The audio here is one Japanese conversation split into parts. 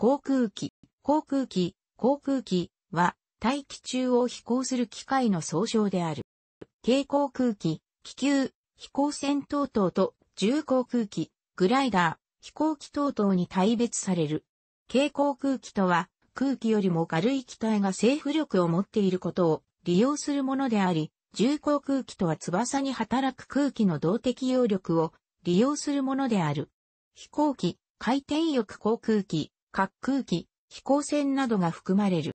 航空機、航空機、航空機は大気中を飛行する機械の総称である。軽航空機、気球、飛行船等々と重航空機、グライダー、飛行機等々に大別される。軽航空機とは空気よりも軽い機体が制府力を持っていることを利用するものであり、重航空機とは翼に働く空気の動的揚力を利用するものである。飛行機、回転翼航空機、滑空機、飛行船などが含まれる。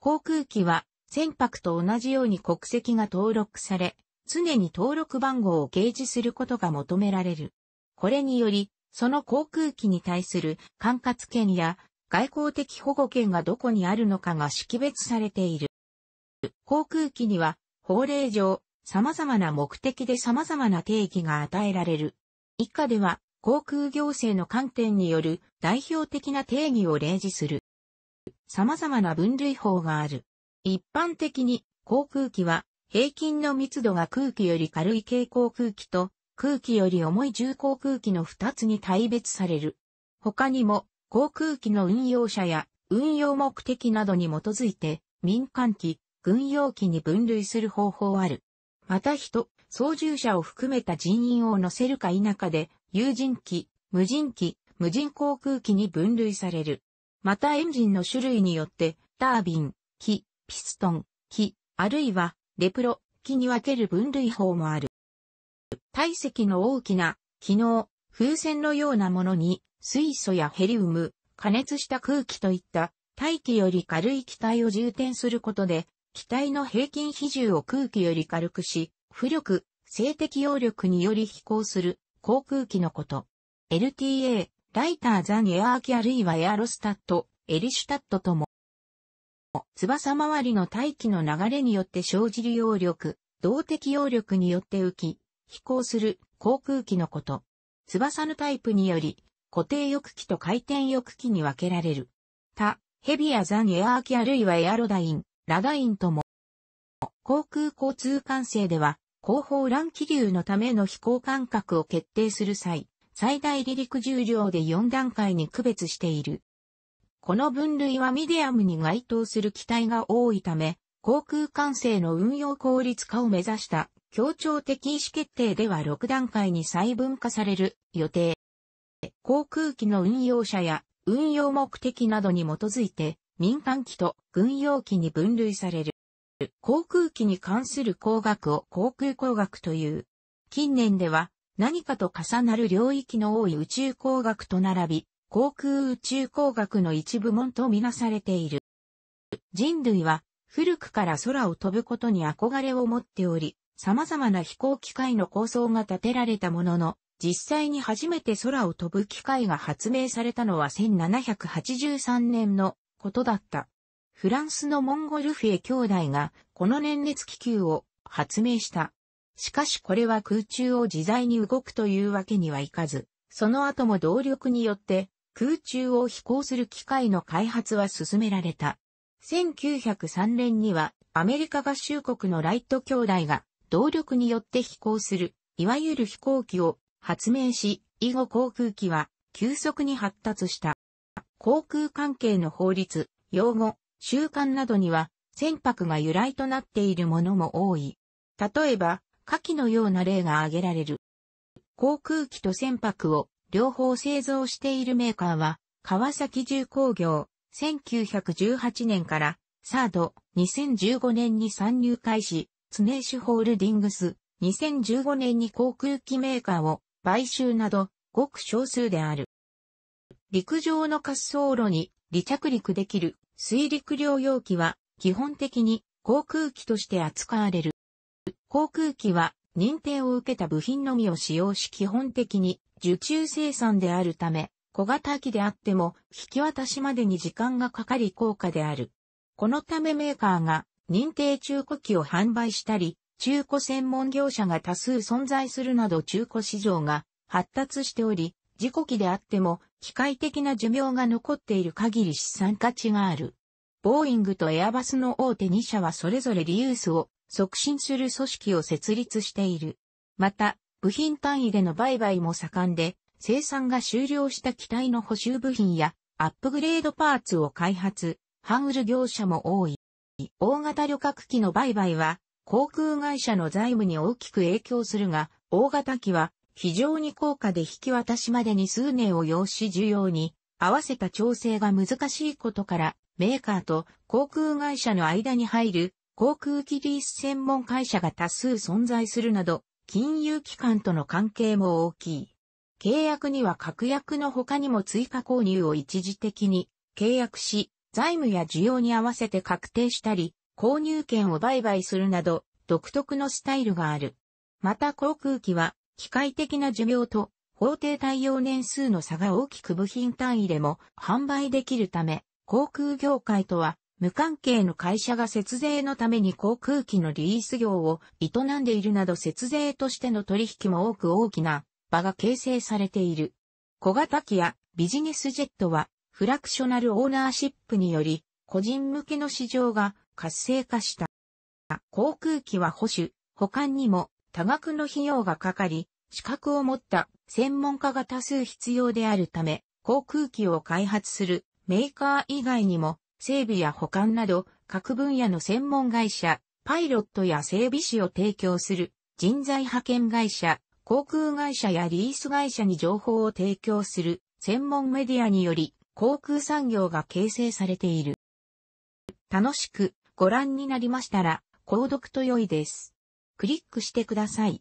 航空機は船舶と同じように国籍が登録され、常に登録番号を掲示することが求められる。これにより、その航空機に対する管轄権や外交的保護権がどこにあるのかが識別されている。航空機には法令上様々な目的で様々な定義が与えられる。以下では航空行政の観点による代表的な定義を例示する。様々な分類法がある。一般的に航空機は平均の密度が空気より軽い軽航空機と空気より重い重航空機の2つに大別される。他にも航空機の運用者や運用目的などに基づいて民間機、軍用機に分類する方法ある。また人、操縦者を含めた人員を乗せるか否かで有人機、無人機、無人航空機に分類される。またエンジンの種類によって、タービン、機、ピストン、機、あるいは、レプロ、機に分ける分類法もある。体積の大きな、機能、風船のようなものに、水素やヘリウム、加熱した空気といった大気より軽い気体を充填することで、気体の平均比重を空気より軽くし、浮力、静的揚力により飛行する航空機のこと。LTA、ライターザニエアーキあるいはエアロスタット、エリシュタットとも。翼周りの大気の流れによって生じる揚力、動的揚力によって浮き、飛行する航空機のこと。翼のタイプにより、固定翼機と回転翼機に分けられる。他、ヘビやザンエアーキあるいはエアロダイン、ラダインとも。航空交通管制では、後方乱気流のための飛行間隔を決定する際、最大離陸重量で4段階に区別している。この分類はミディアムに該当する機体が多いため、航空管制の運用効率化を目指した協調的意思決定では6段階に細分化される予定。航空機の運用者や運用目的などに基づいて民間機と軍用機に分類される。航空機に関する工学を航空工学という。近年では何かと重なる領域の多い宇宙工学と並び、航空宇宙工学の一部門とみなされている。人類は古くから空を飛ぶことに憧れを持っており、様々な飛行機械の構想が立てられたものの、実際に初めて空を飛ぶ機械が発明されたのは1783年のことだった。フランスのモンゴルフェ兄弟がこの年熱気球を発明した。しかしこれは空中を自在に動くというわけにはいかず、その後も動力によって空中を飛行する機械の開発は進められた。1903年にはアメリカ合衆国のライト兄弟が動力によって飛行する、いわゆる飛行機を発明し、以後航空機は急速に発達した。航空関係の法律、用語、習慣などには、船舶が由来となっているものも多い。例えば、下記のような例が挙げられる。航空機と船舶を両方製造しているメーカーは、川崎重工業、1918年から、サード、2015年に参入開始、ツネシュホールディングス、2015年に航空機メーカーを買収など、ごく少数である。陸上の滑走路に離着陸できる水陸両用機は基本的に航空機として扱われる。航空機は認定を受けた部品のみを使用し基本的に受注生産であるため、小型機であっても引き渡しまでに時間がかかり効果である。このためメーカーが認定中古機を販売したり、中古専門業者が多数存在するなど中古市場が発達しており、事故機であっても機械的な寿命が残っている限り資産価値がある。ボーイングとエアバスの大手2社はそれぞれリユースを促進する組織を設立している。また、部品単位での売買も盛んで、生産が終了した機体の補修部品やアップグレードパーツを開発、ハングル業者も多い。大型旅客機の売買は、航空会社の財務に大きく影響するが、大型機は非常に高価で引き渡しまでに数年を要し需要に合わせた調整が難しいことから、メーカーと航空会社の間に入る航空機リース専門会社が多数存在するなど、金融機関との関係も大きい。契約には確約の他にも追加購入を一時的に契約し、財務や需要に合わせて確定したり、購入権を売買するなど、独特のスタイルがある。また航空機は機械的な寿命と法定対応年数の差が大きく部品単位でも販売できるため、航空業界とは無関係の会社が節税のために航空機のリース業を営んでいるなど節税としての取引も多く大きな場が形成されている。小型機やビジネスジェットはフラクショナルオーナーシップにより個人向けの市場が活性化した。航空機は保守、保管にも多額の費用がかかり、資格を持った専門家が多数必要であるため、航空機を開発するメーカー以外にも、整備や保管など各分野の専門会社、パイロットや整備士を提供する人材派遣会社、航空会社やリース会社に情報を提供する専門メディアにより航空産業が形成されている。楽しくご覧になりましたら、購読と良いです。クリックしてください。